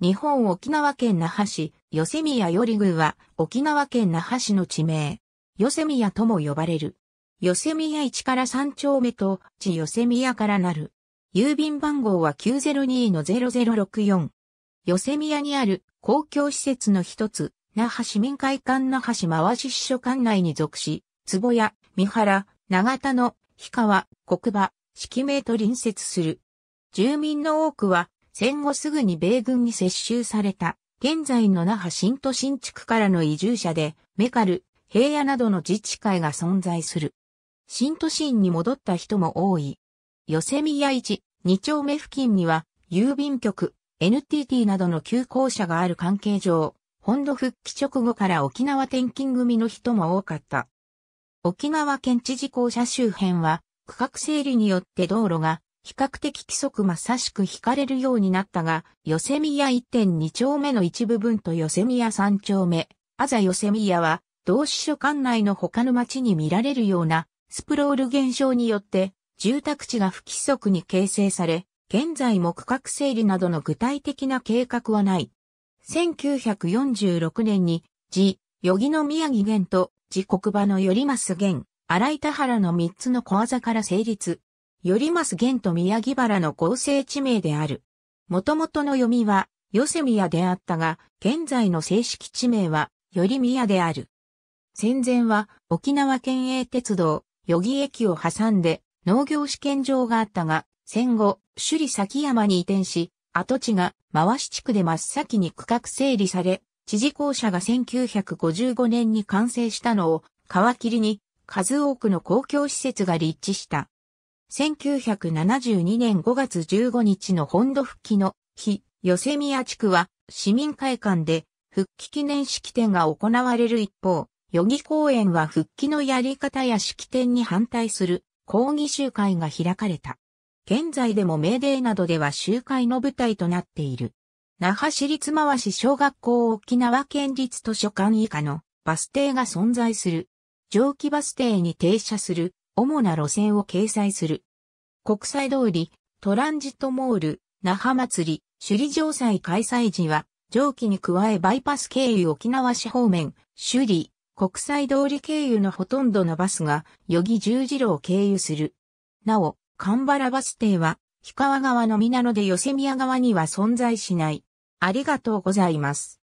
日本沖縄県那覇市、ヨセミヤより宮は沖縄県那覇市の地名。ヨセミヤとも呼ばれる。ヨセミヤ1から3丁目と、地ヨセミヤからなる。郵便番号は902-0064。ヨセミヤにある公共施設の一つ、那覇市民会館那覇市回し支所管内に属し、坪屋、三原、長田の、氷川、国場、敷名と隣接する。住民の多くは戦後すぐに米軍に接収された、現在の那覇新都新地区からの移住者で、メカル、平野などの自治会が存在する。新都心に戻った人も多い。寄せ宮市、二丁目付近には、郵便局、NTT などの旧校舎がある関係上、本土復帰直後から沖縄転勤組の人も多かった。沖縄県知事公社周辺は、区画整理によって道路が比較的規則まさしく惹かれるようになったが、寄せ宮1.2丁目の一部分と寄せ宮3丁目、あざ寄せ宮は、同志所管内の他の町に見られるような、スプロール現象によって、住宅地が不規則に形成され、現在も区画整理などの具体的な計画はない。1946年に、自、与儀の宮城源と、自国場のります源、荒井田原の3つの小技から成立。よります源と宮城原の合成地名である。もともとの読みは、ヨセミヤであったが、現在の正式地名は、よりみやである。戦前は、沖縄県営鉄道、与儀駅を挟んで、農業試験場があったが、戦後、首里崎山に移転し、跡地が、回し地区で真っ先に区画整理され、知事校舎が1955年に完成したのを、皮切りに、数多くの公共施設が立地した。1972年5月15日の本土復帰の日、寄せ宮地区は市民会館で復帰記念式典が行われる一方、予義公園は復帰のやり方や式典に反対する抗議集会が開かれた。現在でもメーデーなどでは集会の舞台となっている。那覇市立回し小学校沖縄県立図書館以下のバス停が存在する。蒸気バス停に停車する主な路線を掲載する。国際通り、トランジットモール、那覇祭り、首里城祭開催時は、上記に加えバイパス経由沖縄市方面、首里、国際通り経由のほとんどのバスが、余儀十字路を経由する。なお、カ原バス停は、氷川側のみなので寄宮側には存在しない。ありがとうございます。